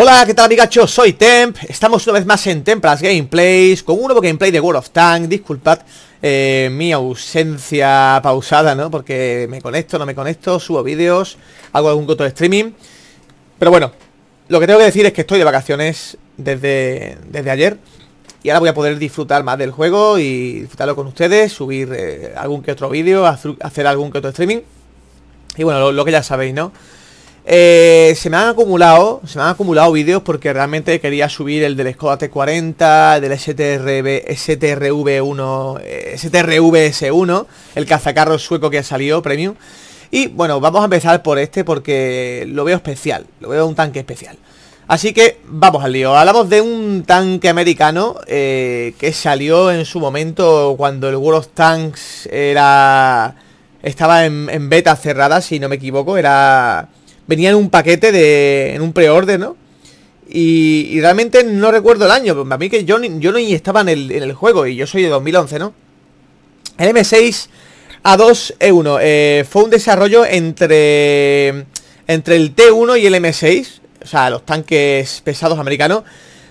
Hola, ¿qué tal amigachos? Soy Temp, estamos una vez más en Templas Gameplays con un nuevo gameplay de World of Tanks, disculpad eh, mi ausencia pausada, ¿no? Porque me conecto, no me conecto, subo vídeos, hago algún que de streaming Pero bueno, lo que tengo que decir es que estoy de vacaciones desde, desde ayer y ahora voy a poder disfrutar más del juego y disfrutarlo con ustedes, subir eh, algún que otro vídeo, hacer algún que otro streaming Y bueno, lo que ya sabéis, ¿no? Eh, se me han acumulado, se me han acumulado vídeos porque realmente quería subir el del Skoda T40, del STRV, STRV1, eh, STRVS1, el cazacarro sueco que ha salido premium. Y bueno, vamos a empezar por este porque lo veo especial, lo veo un tanque especial. Así que vamos al lío. Hablamos de un tanque americano eh, que salió en su momento cuando el World of Tanks era... Estaba en, en beta cerrada, si no me equivoco, era venía en un paquete de. en un preorden, ¿no? Y, realmente no recuerdo el año. A mí que yo, yo no estaba en el, el juego y yo soy de 2011, ¿no? El M6 A2E1 eh, fue un desarrollo entre, entre el T1 y el M6, o sea, los tanques pesados americanos.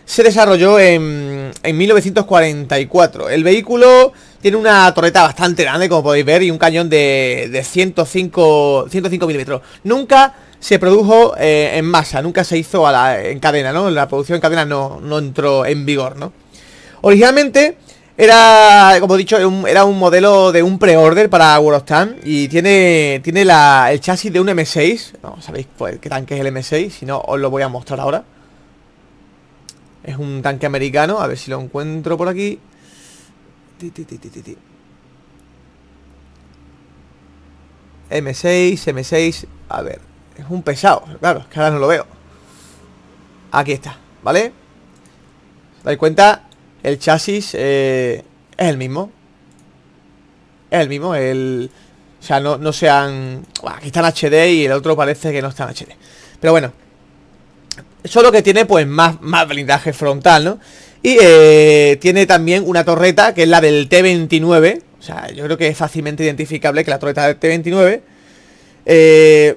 Se desarrolló en, en 1944. El vehículo tiene una torreta bastante grande, como podéis ver, y un cañón de, de 105, 105 milímetros. Nunca se produjo eh, en masa, nunca se hizo a la, en cadena, ¿no? La producción en cadena no, entró en vigor, ¿no? Originalmente era, como he dicho, era un modelo de un pre-order para World of Tanks y tiene, tiene el chasis de un M6. No sabéis pues, qué tanque es el M6, si no os lo voy a mostrar ahora. Es un tanque americano, a ver si lo encuentro por aquí. M6, M6, a ver, es un pesado, claro, que ahora no lo veo. Aquí está, ¿vale? ¿Dais cuenta? El chasis eh, es el mismo. Es el mismo, el... O sea, no, sean... aquí está en HD y el otro parece que no está en HD. Pero bueno. Solo que tiene pues más, más blindaje frontal, ¿no? Y eh, tiene también una torreta que es la del T-29. O sea, yo creo que es fácilmente identificable que la torreta del T-29... Eh,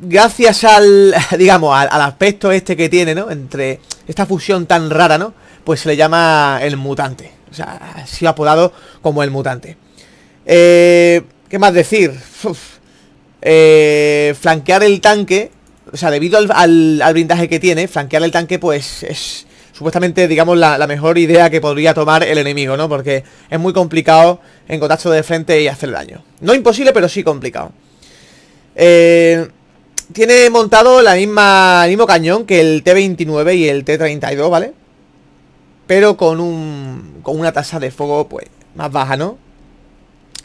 gracias al, digamos, al, aspecto este que tiene, ¿no? Entre esta fusión tan rara, ¿no? Pues se le llama el mutante. O sea, ha apodado como el mutante. Eh, ¿Qué más decir? Eh, flanquear el tanque, o sea, debido al, al, blindaje que tiene, flanquear el tanque pues es supuestamente, digamos, la, mejor idea que podría tomar el enemigo, ¿no? Porque es muy complicado contacto de frente y hacer daño. No imposible, pero sí complicado. Eh, tiene montado la misma, el mismo cañón que el T-29 y el T-32, ¿vale? Pero con un, con una tasa de fuego, pues, más baja, ¿no?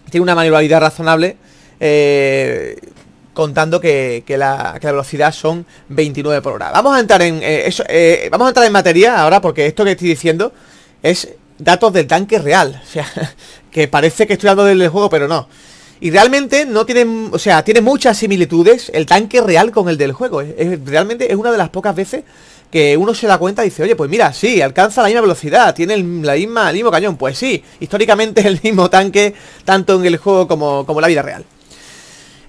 Tiene una manualidad razonable, eh, contando que, la, velocidad son 29 por hora. Vamos a entrar en eh, eso, eh, vamos a entrar en materia ahora, porque esto que estoy diciendo es datos del tanque real. O sea, que parece que estoy hablando del juego, pero no. Y realmente no tienen, o sea, tiene muchas similitudes el tanque real con el del juego. Es, realmente es una de las pocas veces que uno se da cuenta y dice, oye, pues mira, sí, alcanza la misma velocidad, tiene el, la misma, mismo cañón. Pues sí, históricamente es el mismo tanque, tanto en el juego como, en la vida real.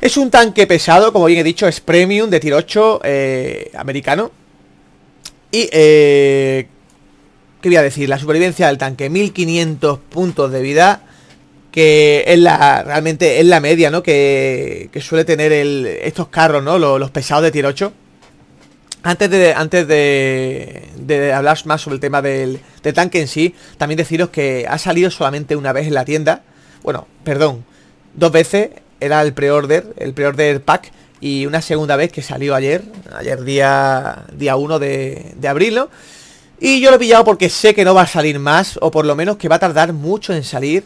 Es un tanque pesado, como bien he dicho, es premium de tiro 8 eh, americano. Y, eh, ¿qué voy a decir? La supervivencia del tanque, 1500 puntos de vida que es la realmente es la media, ¿no? Que, suele tener estos carros, ¿no? Los, pesados de tier 8. Antes de, antes de, hablar más sobre el tema del, tanque en sí, también deciros que ha salido solamente una vez en la tienda. Bueno, perdón, dos veces. Era el pre-order, el pre-order pack. Y una segunda vez que salió ayer, ayer día, día 1 de, abril, Y yo lo he pillado porque sé que no va a salir más, o por lo menos que va a tardar mucho en salir.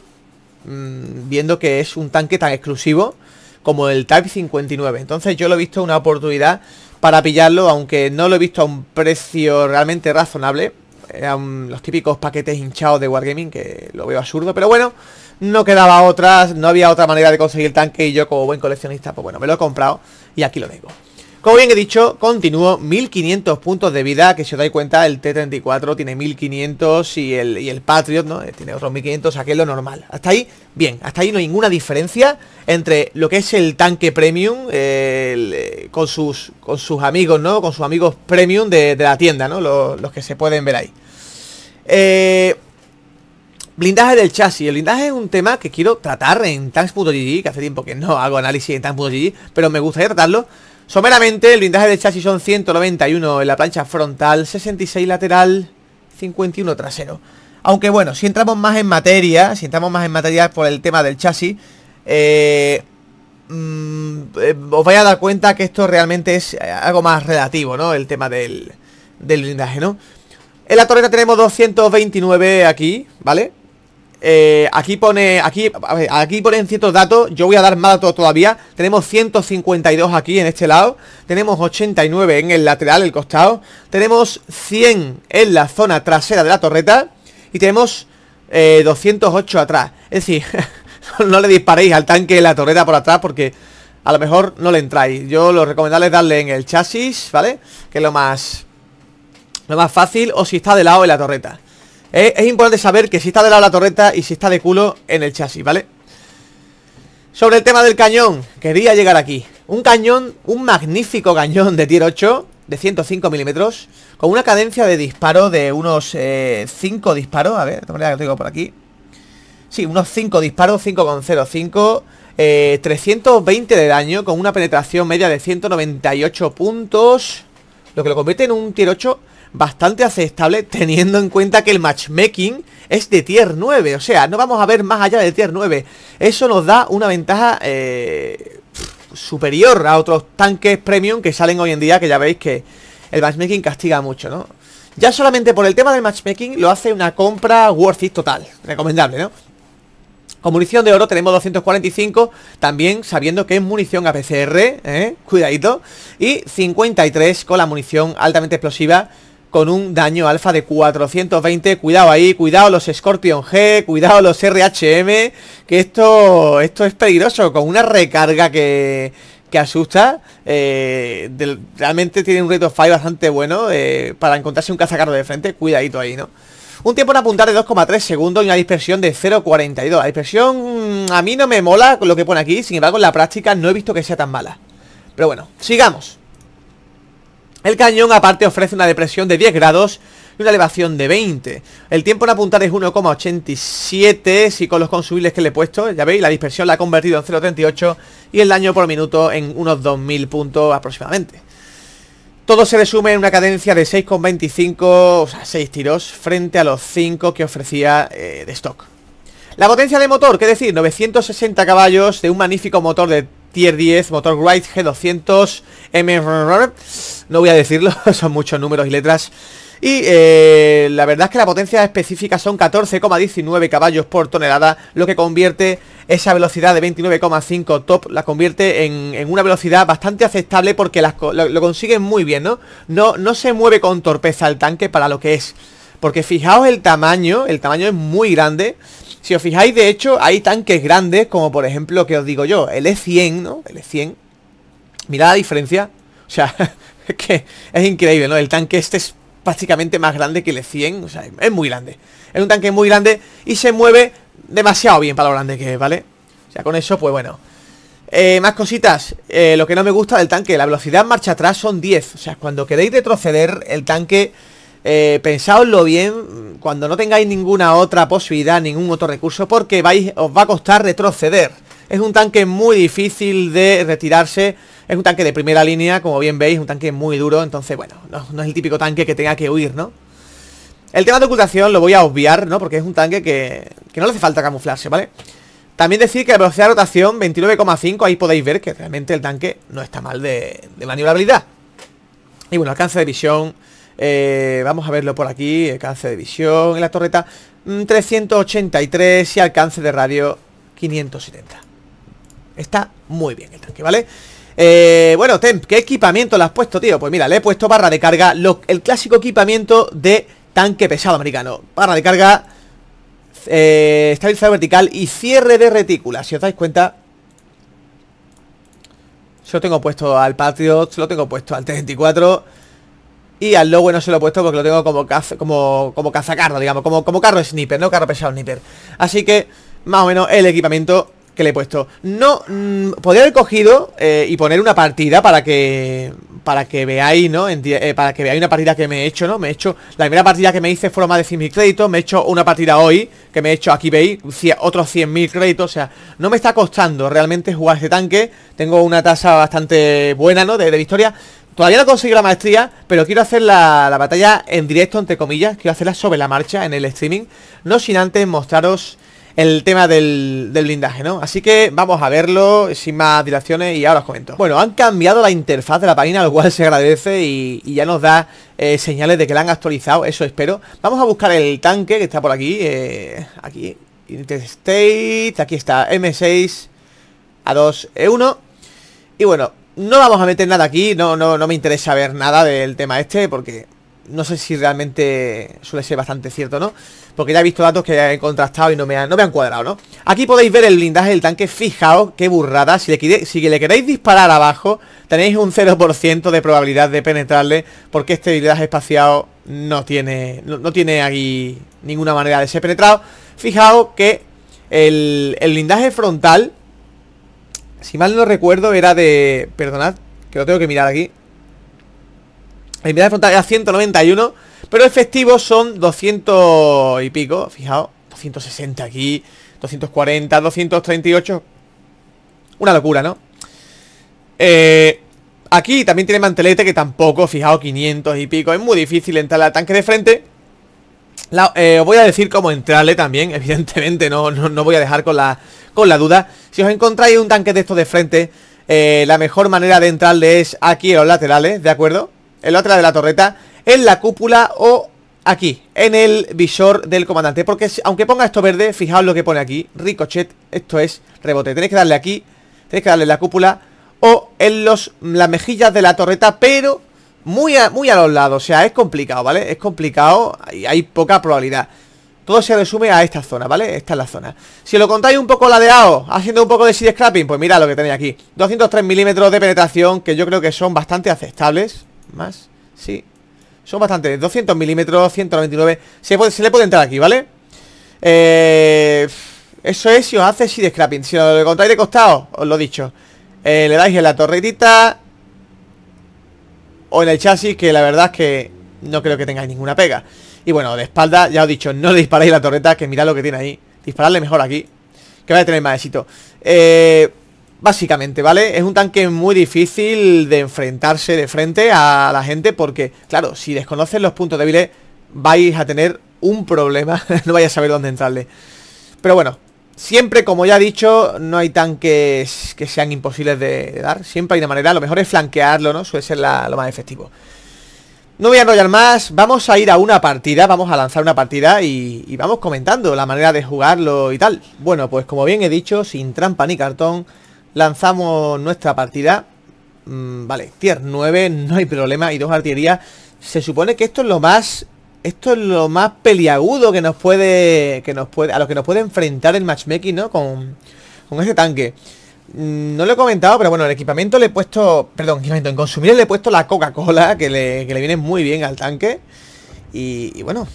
Mm, viendo que es un tanque tan exclusivo como el Type 59. Entonces yo lo he visto una oportunidad para pillarlo, aunque no lo he visto a un precio realmente razonable. Eran eh, los típicos paquetes hinchados de Wargaming, que lo veo absurdo, pero bueno, no quedaba otras, no había otra manera de conseguir el tanque y yo como buen coleccionista, pues bueno, me lo he comprado y aquí lo tengo. Como bien he dicho, continúo 1500 puntos de vida, que si os dais cuenta el T-34 tiene 1500 y el, y Patriot ¿no? Eh, tiene otros 1500, aquí es lo normal. Hasta ahí, bien, hasta ahí no hay ninguna diferencia entre lo que es el tanque premium eh, con, sus, con sus amigos, ¿no? Con sus amigos premium de, la tienda, ¿no? Los, que se pueden ver ahí. Eh, blindaje del chasis. El blindaje es un tema que quiero tratar en tanks.gg, que hace tiempo que no hago análisis en tanks.gg, pero me gustaría tratarlo Someramente, el blindaje del chasis son 191 en la plancha frontal, 66 lateral, 51 trasero. Aunque bueno, si entramos más en materia, si entramos más en materia por el tema del chasis, eh, mm, eh, os vais a dar cuenta que esto realmente es eh, algo más relativo, ¿no? El tema del, del blindaje, ¿no? En la torreta tenemos 229 aquí, ¿vale? Eh, aquí pone aquí, aquí ponen ciertos datos Yo voy a dar más datos todavía Tenemos 152 aquí en este lado Tenemos 89 en el lateral, el costado Tenemos 100 en la zona trasera de la torreta Y tenemos 208 eh, atrás Es decir, no le disparéis al tanque en la torreta por atrás Porque a lo mejor no le entráis Yo lo recomendable es darle en el chasis, ¿vale? Que es lo más, lo más fácil O si está de lado en la torreta es, importante saber que si está de lado la torreta y si está de culo en el chasis, ¿vale? Sobre el tema del cañón, quería llegar aquí. Un cañón, un magnífico cañón de tier 8, de 105 milímetros, con una cadencia de disparo de unos 5 eh, disparos, a ver, de que lo digo por aquí. Sí, unos 5 disparos, 5,05, 320 eh, de daño, con una penetración media de 198 puntos, lo que lo convierte en un tier 8 bastante aceptable teniendo en cuenta que el matchmaking es de tier 9. O sea, no vamos a ver más allá del tier 9. Eso nos da una ventaja eh, superior a otros tanques premium que salen hoy en día, que ya veis que el matchmaking castiga mucho, ¿no? Ya solamente por el tema del matchmaking lo hace una compra worth it total. Recomendable, ¿no? Con munición de oro tenemos 245, también sabiendo que es munición APCR, ¿eh? cuidadito, y 53 con la munición altamente explosiva con un daño alfa de 420. Cuidado ahí, cuidado los Scorpion G, cuidado los RHM, que esto, esto es peligroso, con una recarga que, que asusta. Eh, realmente tiene un rate of fire bastante bueno eh, para encontrarse un cazacarro de frente. Cuidadito ahí, ¿no? Un tiempo en apuntar de 2,3 segundos y una dispersión de 0,42. La dispersión mm, a mí no me mola lo que pone aquí, sin embargo en la práctica no he visto que sea tan mala. Pero bueno, sigamos. El cañón aparte ofrece una depresión de 10 grados y una elevación de 20. El tiempo en apuntar es 1,87 y con los consumibles que le he puesto, ya veis, la dispersión la ha convertido en 0,38 y el daño por minuto en unos 2000 puntos aproximadamente. Todo se resume en una cadencia de 6,25, o sea, 6 tiros, frente a los 5 que ofrecía eh, de stock. La potencia de motor, que decir, 960 caballos de un magnífico motor de Tier 10, motor Wright G200 M... No voy a decirlo, son muchos números y letras y eh, la verdad es que la potencia específica son 14,19 caballos por tonelada, lo que convierte esa velocidad de 29,5 top, la convierte en, una velocidad bastante aceptable porque las, lo, consiguen muy bien, ¿no? ¿no? No se mueve con torpeza el tanque para lo que es. Porque fijaos el tamaño, el tamaño es muy grande. Si os fijáis, de hecho, hay tanques grandes, como por ejemplo, que os digo yo, el E100, ¿no? El E100. Mirad la diferencia. O sea, es que es increíble, ¿no? El tanque este es prácticamente más grande que el E100. O sea, es muy grande. Es un tanque muy grande y se mueve demasiado bien para lo grande que es, ¿vale? O sea, con eso, pues bueno. Eh, más cositas. Eh, lo que no me gusta del tanque, la velocidad marcha atrás son 10. O sea, cuando queréis retroceder el tanque, eh, bien, cuando no tengáis ninguna otra posibilidad, ningún otro recurso, porque vais, os va a costar retroceder. Es un tanque muy difícil de retirarse, es un tanque de primera línea, como bien veis, un tanque muy duro, entonces, bueno, no, es el típico tanque que tenga que huir, ¿no? El tema de ocultación lo voy a obviar, ¿no? Porque es un tanque que, no le hace falta camuflarse, ¿vale? También decir que la velocidad de rotación 29,5, ahí podéis ver que realmente el tanque no está mal de, de maniobrabilidad. Y bueno, alcance de visión eh, vamos a verlo por aquí, alcance de visión en la torreta 383 mm, y alcance de radio 570. Está muy bien el tanque, ¿vale? Eh, bueno, Temp, ¿qué equipamiento le has puesto, tío? Pues mira, le he puesto barra de carga, el clásico equipamiento de tanque pesado americano. Barra de carga, eh, vertical y cierre de retícula. Si os dais cuenta, yo tengo puesto al Patriot, lo tengo puesto al T-24 y al logo no se lo he puesto porque lo tengo como, como, cazacarro, digamos, como, como carro sniper, no carro pesado sniper. Así que, más o menos, el equipamiento que le he puesto. No, mm, podría haber cogido eh, y poner una partida para que para que veáis, ¿no? Eh, para que veáis una partida que me he hecho, ¿no? Me he hecho, la primera partida que me hice fue más de 100.000 créditos, me he hecho una partida hoy, que me he hecho, aquí veis, otros 100.000 créditos, o sea, no me está costando realmente jugar este tanque, tengo una tasa bastante buena, ¿no? De, de victoria, Todavía no conseguí la maestría, pero quiero hacer la, batalla en directo, entre comillas. Quiero hacerla sobre la marcha, en el streaming. No sin antes mostraros el tema del, blindaje, ¿no? Así que vamos a verlo sin más dilaciones y ahora os comento. Bueno, han cambiado la interfaz de la página, lo cual se agradece y, ya nos da eh, señales de que la han actualizado, eso espero. Vamos a buscar el tanque que está por aquí, eh, aquí, Interstate, aquí está, M6, A2, E1. Y bueno, no vamos a meter nada aquí, no, no, no me interesa ver nada del tema este porque no sé si realmente suele ser bastante cierto, ¿no? Porque ya he visto datos que he contrastado y no me han, no me han cuadrado, ¿no? Aquí podéis ver el blindaje del tanque, fijaos, qué burrada. Si le, le queréis disparar abajo, tenéis un 0% de probabilidad de penetrarle, porque este blindaje espaciado no tiene, no, tiene aquí ninguna manera de ser penetrado. Fijaos que el, el blindaje frontal si mal no recuerdo, era de... Perdonad, que lo tengo que mirar aquí. El de frontal era 191, pero efectivos son 200 y pico, fijaos. 260 aquí, 240, 238. Una locura, ¿no? Eh, aquí también tiene mantelete que tampoco, fijaos, 500 y pico. Es muy difícil entrar al tanque de frente os eh, voy a decir cómo entrarle también, evidentemente no, no, voy a dejar con la, con la duda. Si os encontráis un tanque de estos de frente, eh, la mejor manera de entrarle es aquí en los laterales, ¿de acuerdo? En la otra de la torreta, en la cúpula o aquí, en el visor del comandante. Porque aunque ponga esto verde, fijaos lo que pone aquí, ricochet, esto es rebote. Tenéis que darle aquí, tenéis que darle en la cúpula o en los, las mejillas de la torreta, pero muy a, los lados, o sea, es complicado, ¿vale? Es complicado y hay poca probabilidad. Todo se resume a esta zona, ¿vale? Esta es la zona Si lo contáis un poco ladeado, haciendo un poco de seed scrapping Pues mira lo que tenéis aquí 203 milímetros de penetración Que yo creo que son bastante aceptables Más, sí Son bastante 200 milímetros, 199 se, se le puede entrar aquí, ¿vale? Eh, eso es si os hace seed scrapping Si lo contáis de costado, os lo he dicho eh, Le dais en la torretita o en el chasis, que la verdad es que no creo que tengáis ninguna pega. Y bueno, de espalda, ya os he dicho, no disparáis la torreta, que mirad lo que tiene ahí. Disparadle mejor aquí, que vaya a tener más éxito. Eh, básicamente, ¿vale? Es un tanque muy difícil de enfrentarse de frente a la gente porque, claro, si desconocen los puntos débiles, vais a tener un problema. no vais a saber dónde entrarle. Pero bueno, Siempre, como ya he dicho, no hay tanques que sean imposibles de, dar. Siempre hay una manera. Lo mejor es flanquearlo, ¿no? Suele ser lo más efectivo. No voy a enrollar más. Vamos a ir a una partida. Vamos a lanzar una partida y, vamos comentando la manera de jugarlo y tal. Bueno, pues como bien he dicho, sin trampa ni cartón, lanzamos nuestra partida. Mm, vale, tier 9, no hay problema. Y dos artillería. Se supone que esto es lo más esto es lo más peliagudo que nos puede. Que nos puede. A lo que nos puede enfrentar el matchmaking, ¿no? Con. Con este tanque. Mm, no lo he comentado, pero bueno, el equipamiento le he puesto. Perdón, equipamiento, en consumir le he puesto la Coca-Cola, que le, viene muy bien al tanque. Y, bueno,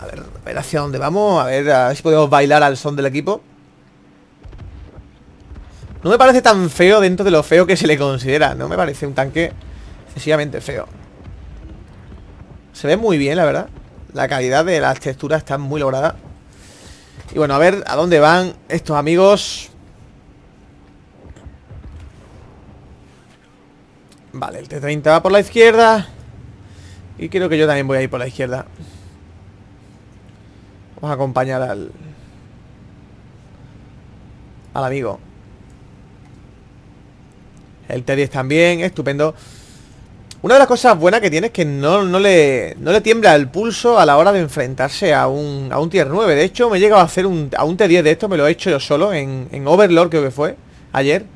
a ver, a ver hacia dónde vamos, a ver, si podemos bailar al son del equipo. No me parece tan feo dentro de lo feo que se le considera. No me parece un tanque excesivamente feo. Se ve muy bien, la verdad. La calidad de las texturas está muy lograda. Y bueno, a ver a dónde van estos amigos. Vale, el T30 va por la izquierda. Y creo que yo también voy a ir por la izquierda. Vamos a acompañar al... Al amigo. El T10 también, estupendo. Una de las cosas buenas que tiene es que no, le, le tiembla el pulso a la hora de enfrentarse a un, tier 9. De hecho, me he llegado a hacer un, a un T10 de esto, me lo he hecho yo solo, en, Overlord creo que fue, ayer.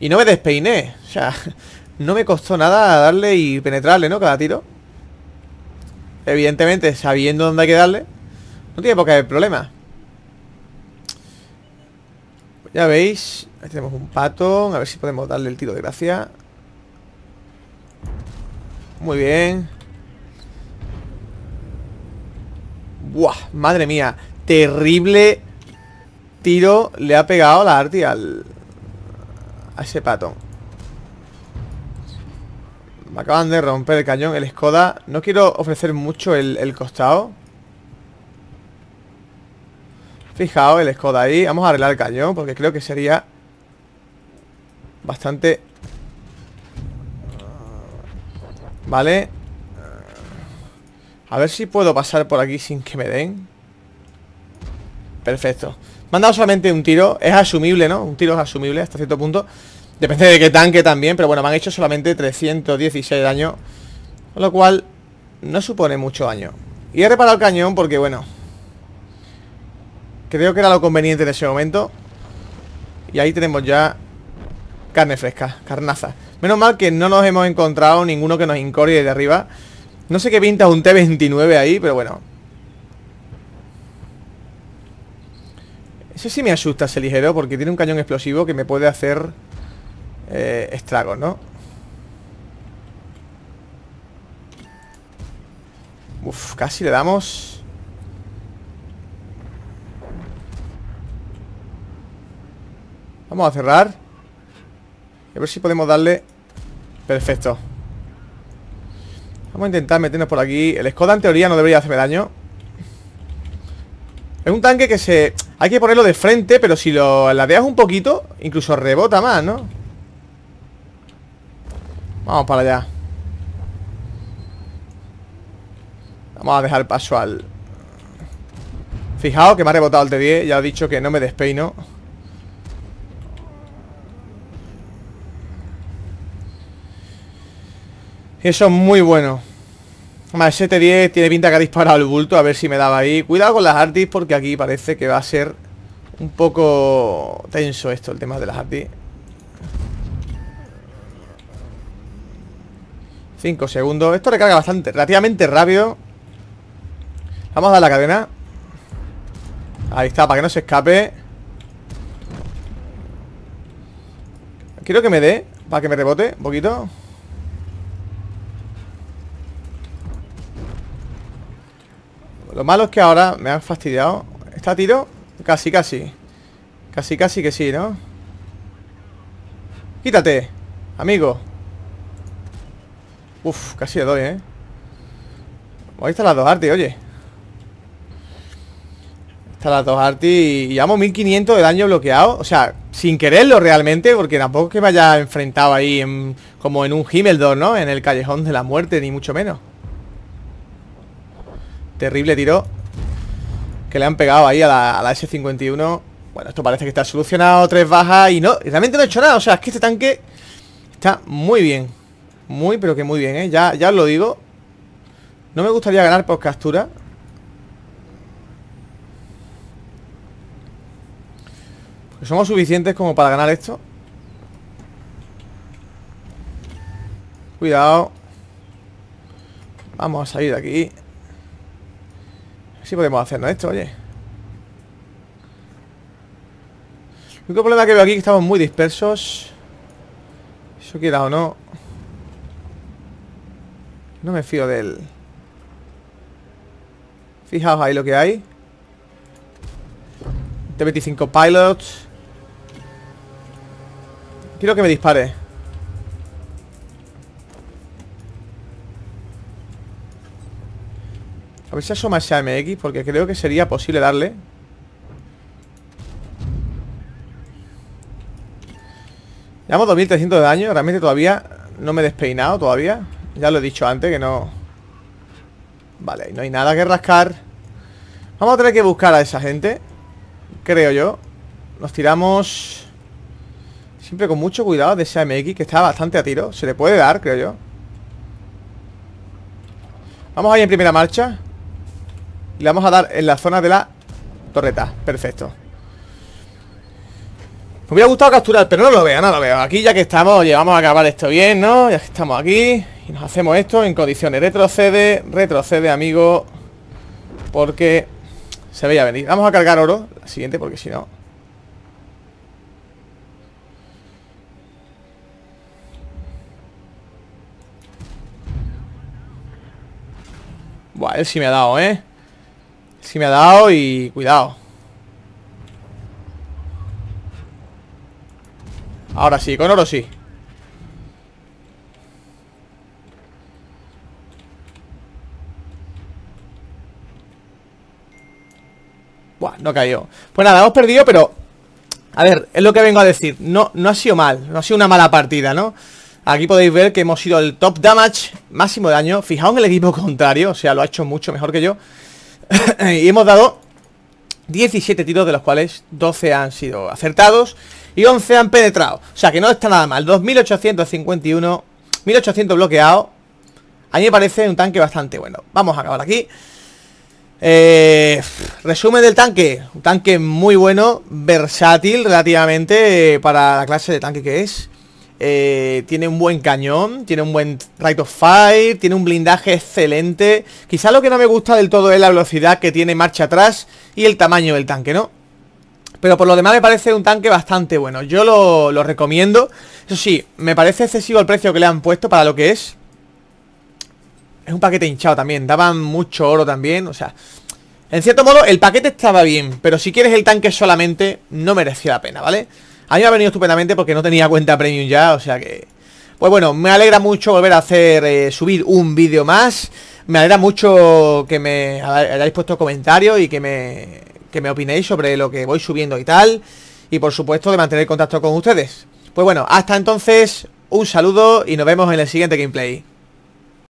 Y no me despeiné, o sea, no me costó nada darle y penetrarle, ¿no? Cada tiro. Evidentemente, sabiendo dónde hay que darle, no tiene por qué haber problema. Ya veis, ahí tenemos un patón, a ver si podemos darle el tiro de gracia. Muy bien. Buah, madre mía. Terrible tiro le ha pegado la Arti al... A ese patón. Me acaban de romper el cañón, el Skoda. No quiero ofrecer mucho el, costado. Fijaos el Skoda ahí. Vamos a arreglar el cañón porque creo que sería bastante Vale eh, A ver si puedo pasar por aquí sin que me den Perfecto Me han dado solamente un tiro Es asumible, ¿no? Un tiro es asumible hasta cierto punto Depende de qué tanque también Pero bueno, me han hecho solamente 316 daño Con lo cual No supone mucho daño Y he reparado el cañón porque, bueno Creo que era lo conveniente en ese momento Y ahí tenemos ya Carne fresca, carnaza Menos mal que no nos hemos encontrado ninguno que nos incorre de arriba. No sé qué pinta un T-29 ahí, pero bueno. Ese sí me asusta ese ligero porque tiene un cañón explosivo que me puede hacer eh, estragos, ¿no? Uf, casi le damos... Vamos a cerrar. A ver si podemos darle Perfecto Vamos a intentar meternos por aquí El Skoda en teoría no debería hacerme daño Es un tanque que se... Hay que ponerlo de frente Pero si lo ladeas un poquito Incluso rebota más, ¿no? Vamos para allá Vamos a dejar paso al... Fijaos que me ha rebotado el T10 Ya he dicho que no me despeino Eso es muy bueno. Más 710 10 tiene pinta que ha disparado el bulto, a ver si me daba ahí. Cuidado con las artis porque aquí parece que va a ser un poco tenso esto, el tema de las artis. 5 segundos. Esto recarga bastante, relativamente rápido. Vamos a dar la cadena. Ahí está, para que no se escape. Quiero que me dé, para que me rebote un poquito. Lo malo es que ahora me han fastidiado. ¿Está tiro? Casi, casi. Casi, casi que sí, ¿no? Quítate, amigo. Uf, casi le doy, ¿eh? Ahí están las dos artes, oye. Están las dos artes y llevamos 1500 de daño bloqueado. O sea, sin quererlo realmente, porque tampoco es que me haya enfrentado ahí como en un Himmeldor, ¿no? En el callejón de la muerte, ni mucho menos. Terrible tiro que le han pegado ahí a la, S-51. Bueno, esto parece que está solucionado. Tres bajas y no... Realmente no he hecho nada. O sea, es que este tanque está muy bien. Muy, pero que muy bien, ¿eh? Ya, ya os lo digo. No me gustaría ganar por captura. somos suficientes como para ganar esto. Cuidado. Vamos a salir de aquí si podemos hacernos esto, oye. El único problema que veo aquí es que estamos muy dispersos. yo queda o no. No me fío del... Fijaos ahí lo que hay. T-25 Pilot Quiero que me dispare. A ver si asoma ese AMX Porque creo que sería posible darle Llevamos 2300 de daño Realmente todavía no me he despeinado todavía Ya lo he dicho antes que no Vale, no hay nada que rascar Vamos a tener que buscar a esa gente Creo yo Nos tiramos Siempre con mucho cuidado de ese MX Que está bastante a tiro Se le puede dar, creo yo Vamos ahí en primera marcha le vamos a dar en la zona de la torreta. Perfecto. Me hubiera gustado capturar, pero no lo veo, no lo veo. Aquí ya que estamos, llevamos a acabar esto bien, ¿no? Ya que estamos aquí y nos hacemos esto en condiciones. Retrocede, retrocede, amigo. Porque se veía venir. Vamos a cargar oro. La siguiente, porque si no... Buah, él sí me ha dado, ¿eh? Si me ha dado y cuidado. Ahora sí, con oro sí. Buah, no cayó. Pues nada, hemos perdido, pero... A ver, es lo que vengo a decir. No, no ha sido mal, no ha sido una mala partida, ¿no? Aquí podéis ver que hemos sido el top damage, máximo daño. Fijaos en el equipo contrario, o sea, lo ha hecho mucho mejor que yo. y hemos dado 17 tiros de los cuales 12 han sido acertados y 11 han penetrado. O sea que no está nada mal. 2851, 1800 bloqueado. A mí me parece un tanque bastante bueno. Vamos a acabar aquí. Eh, resumen del tanque. Un tanque muy bueno, versátil relativamente eh, para la clase de tanque que es. Eh, tiene un buen cañón, tiene un buen right of fire, tiene un blindaje excelente. Quizá lo que no me gusta del todo es la velocidad que tiene marcha atrás y el tamaño del tanque, ¿no? Pero por lo demás me parece un tanque bastante bueno. Yo lo, recomiendo. Eso sí, me parece excesivo el precio que le han puesto para lo que es. Es un paquete hinchado también. Daban mucho oro también. O sea, en cierto modo el paquete estaba bien. Pero si quieres el tanque solamente, no merecía la pena, ¿vale? vale a mí me ha venido estupendamente porque no tenía cuenta premium ya, o sea que... Pues bueno, me alegra mucho volver a hacer, eh, subir un vídeo más. Me alegra mucho que me hayáis puesto comentarios y que me, que me opinéis sobre lo que voy subiendo y tal. Y por supuesto de mantener contacto con ustedes. Pues bueno, hasta entonces, un saludo y nos vemos en el siguiente gameplay.